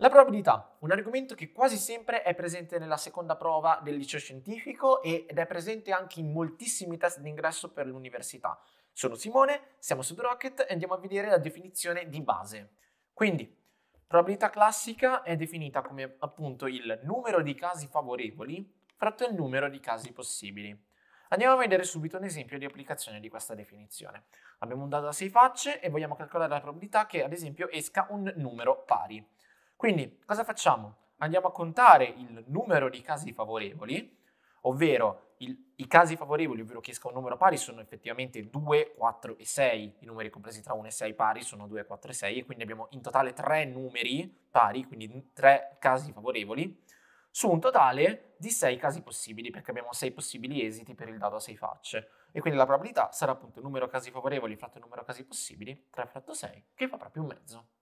La probabilità, un argomento che quasi sempre è presente nella seconda prova del liceo scientifico ed è presente anche in moltissimi test d'ingresso per l'università. Sono Simone, siamo su The Rocket e andiamo a vedere la definizione di base. Quindi, probabilità classica è definita come appunto il numero di casi favorevoli fratto il numero di casi possibili. Andiamo a vedere subito un esempio di applicazione di questa definizione. Abbiamo un dato da 6 facce e vogliamo calcolare la probabilità che ad esempio esca un numero pari. Quindi cosa facciamo? Andiamo a contare il numero di casi favorevoli, ovvero il, i casi favorevoli, ovvero che esca un numero pari, sono effettivamente 2, 4 e 6, i numeri compresi tra 1 e 6 pari sono 2, 4 e 6, e quindi abbiamo in totale 3 numeri pari, quindi 3 casi favorevoli, su un totale di 6 casi possibili, perché abbiamo 6 possibili esiti per il dado a 6 facce. E quindi la probabilità sarà appunto il numero casi favorevoli fratto il numero casi possibili, 3 fratto 6, che fa proprio un mezzo.